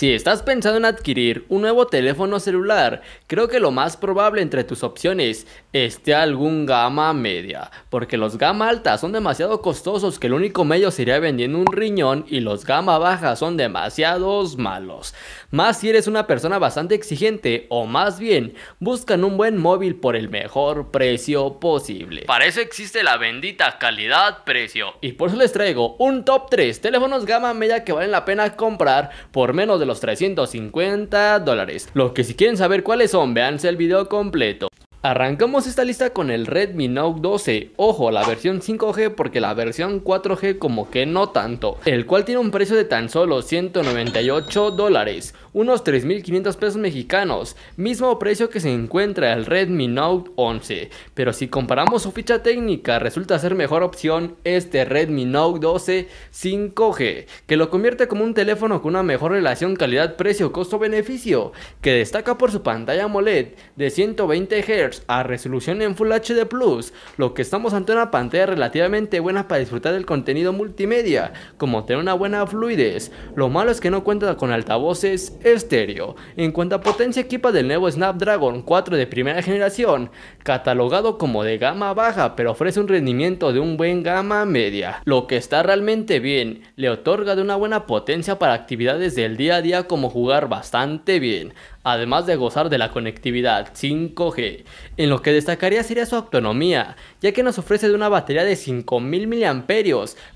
Si estás pensando en adquirir un nuevo teléfono celular, creo que lo más probable entre tus opciones esté algún gama media, porque los gama alta son demasiado costosos que el único medio sería vendiendo un riñón y los gama baja son demasiados malos. Más si eres una persona bastante exigente o más bien buscan un buen móvil por el mejor precio posible. Para eso existe la bendita calidad-precio y por eso les traigo un top 3 teléfonos gama media que valen la pena comprar por menos de los 350 dólares. Los que si quieren saber cuáles son, véanse el video completo. Arrancamos esta lista con el Redmi Note 12, ojo la versión 5G porque la versión 4G como que no tanto, el cual tiene un precio de tan solo 198 dólares, unos 3.500 pesos mexicanos, mismo precio que se encuentra el Redmi Note 11, pero si comparamos su ficha técnica resulta ser mejor opción este Redmi Note 12 5G, que lo convierte como un teléfono con una mejor relación calidad-precio-costo-beneficio, que destaca por su pantalla AMOLED de 120 Hz, a resolución en Full HD Plus, lo que estamos ante una pantalla relativamente buena para disfrutar del contenido multimedia, como tener una buena fluidez. Lo malo es que no cuenta con altavoces estéreo. En cuanto a potencia equipa del nuevo Snapdragon 4 de primera generación, catalogado como de gama baja, pero ofrece un rendimiento de un buen gama media, lo que está realmente bien, le otorga de una buena potencia para actividades del día a día como jugar bastante bien además de gozar de la conectividad 5G. En lo que destacaría sería su autonomía, ya que nos ofrece de una batería de 5000 mAh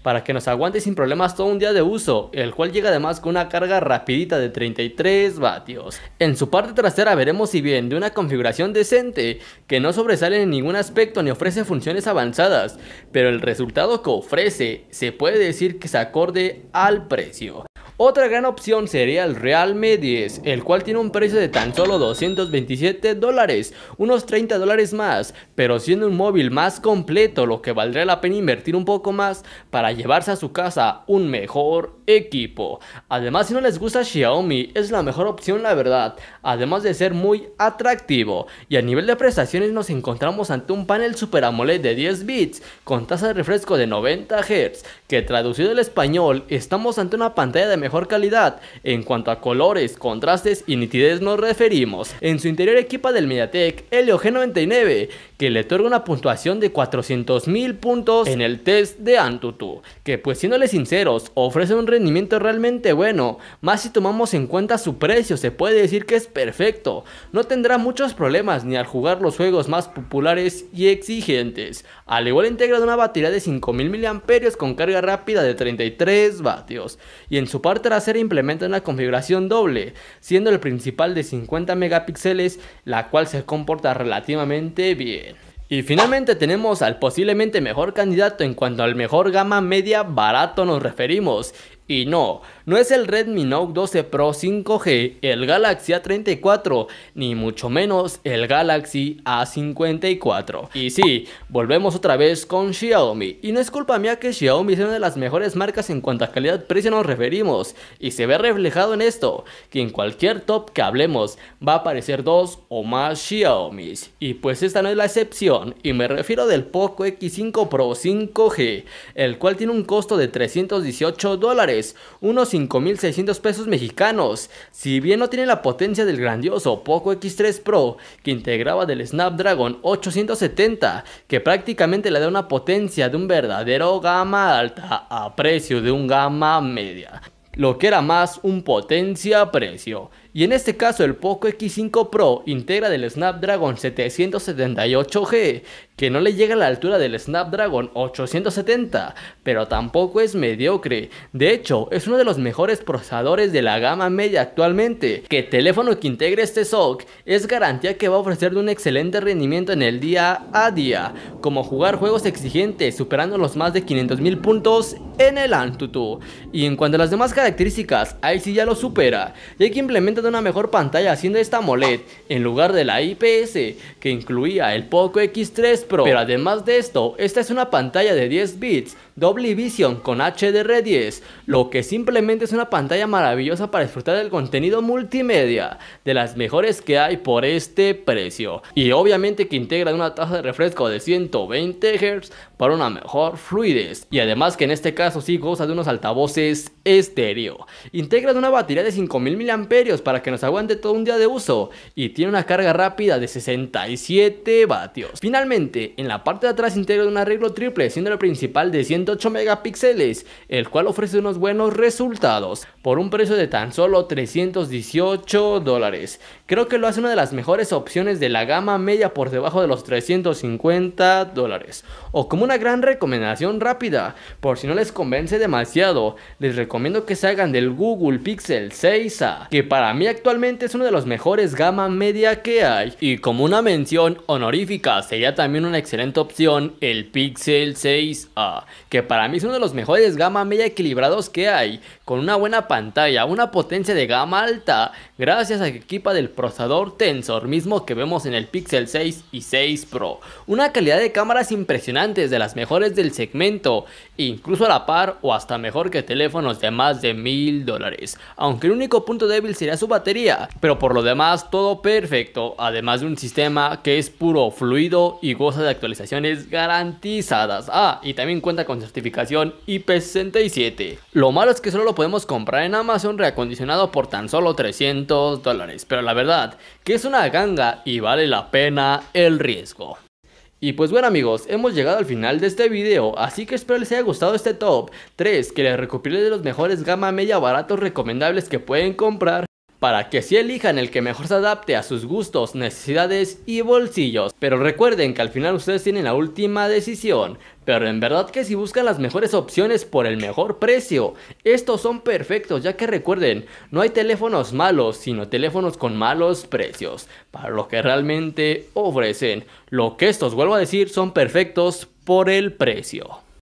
para que nos aguante sin problemas todo un día de uso, el cual llega además con una carga rapidita de 33 vatios. En su parte trasera veremos si bien de una configuración decente, que no sobresale en ningún aspecto ni ofrece funciones avanzadas, pero el resultado que ofrece se puede decir que se acorde al precio. Otra gran opción sería el Realme 10, el cual tiene un precio de tan solo 227 dólares, unos 30 dólares más, pero siendo un móvil más completo, lo que valdría la pena invertir un poco más para llevarse a su casa un mejor equipo. Además, si no les gusta Xiaomi, es la mejor opción la verdad, además de ser muy atractivo. Y a nivel de prestaciones nos encontramos ante un panel Super AMOLED de 10 bits con tasa de refresco de 90 Hz, que traducido al español estamos ante una pantalla de mejor calidad. En cuanto a colores, contrastes y nitidez nos referimos. En su interior equipa del Mediatek Helio G99, que le otorga una puntuación de mil puntos en el test de Antutu, que pues siéndole sinceros, ofrece un rendimiento realmente bueno, más si tomamos en cuenta su precio, se puede decir que es perfecto, no tendrá muchos problemas ni al jugar los juegos más populares y exigentes, al igual integra una batería de 5.000 miliamperios con carga rápida de 33 vatios, y en su parte tercer implementa una configuración doble, siendo el principal de 50 megapíxeles, la cual se comporta relativamente bien. Y finalmente tenemos al posiblemente mejor candidato en cuanto al mejor gama media barato nos referimos. Y no, no es el Redmi Note 12 Pro 5G, el Galaxy A34, ni mucho menos el Galaxy A54. Y sí, volvemos otra vez con Xiaomi. Y no es culpa mía que Xiaomi sea una de las mejores marcas en cuanto a calidad-precio nos referimos. Y se ve reflejado en esto, que en cualquier top que hablemos va a aparecer dos o más Xiaomi. Y pues esta no es la excepción, y me refiero del Poco X5 Pro 5G, el cual tiene un costo de 318 dólares, unos 5.600 pesos mexicanos. Si bien no tiene la potencia del grandioso Poco X3 Pro que integraba del Snapdragon 870, que prácticamente le da una potencia de un verdadero gama alta a precio de un gama media, lo que era más un potencia a precio. Y en este caso el Poco X5 Pro integra del Snapdragon 778G, que no le llega a la altura del Snapdragon 870, pero tampoco es mediocre. De hecho, es uno de los mejores procesadores de la gama media actualmente. Que teléfono que integre este SOC es garantía que va a ofrecer un excelente rendimiento en el día a día, como jugar juegos exigentes superando los más de 500.000 puntos en el Antutu. Y en cuanto a las demás características, ahí sí ya lo supera, ya que implementa una mejor pantalla haciendo esta AMOLED en lugar de la IPS que incluía el Poco X3 Pro. Pero además de esto, esta es una pantalla de 10 bits, doble Vision con HDR10, lo que simplemente es una pantalla maravillosa para disfrutar del contenido multimedia, de las mejores que hay por este precio. Y obviamente que integra una tasa de refresco de 120 Hz para una mejor fluidez. Y además que en este caso sí goza de unos altavoces estéreo. Integra una batería de 5000 mAh para que nos aguante todo un día de uso y tiene una carga rápida de 67 vatios. Finalmente, en la parte de atrás integra un arreglo triple siendo el principal de 108 megapíxeles, el cual ofrece unos buenos resultados por un precio de tan solo 318 dólares. Creo que lo hace una de las mejores opciones de la gama media por debajo de los 350 dólares. O como una gran recomendación rápida, por si no les convence demasiado, les recomiendo que salgan del Google Pixel 6A, que para mí actualmente es uno de los mejores gama media que hay. Y como una mención honorífica, sería también una excelente opción el Pixel 6A, que para mí es uno de los mejores gama media equilibrados que hay, con una buena pantalla, una potencia de gama alta, gracias a que equipa del procesador Tensor, mismo que vemos en el Pixel 6 y 6 Pro. Una calidad de cámaras impresionantes, de las mejores del segmento, incluso a la par o hasta mejor que teléfonos de más de mil dólares. Aunque el único punto débil sería su batería, pero por lo demás todo perfecto, además de un sistema que es puro fluido y goza de actualizaciones garantizadas. Ah, y también cuenta con certificación IP67. Lo malo es que solo lo podemos comprar en Amazon reacondicionado por tan solo 300 dólares, pero la verdad que es una ganga y vale la pena el riesgo. Y pues bueno amigos, hemos llegado al final de este video, así que espero les haya gustado este top 3 que les recopilé de los mejores gama media baratos recomendables que pueden comprar para que sí elijan el que mejor se adapte a sus gustos, necesidades y bolsillos. Pero recuerden que al final ustedes tienen la última decisión. Pero en verdad que si buscan las mejores opciones por el mejor precio, estos son perfectos ya que recuerden, no hay teléfonos malos, sino teléfonos con malos precios, para lo que realmente ofrecen. Lo que estos vuelvo a decir son perfectos por el precio.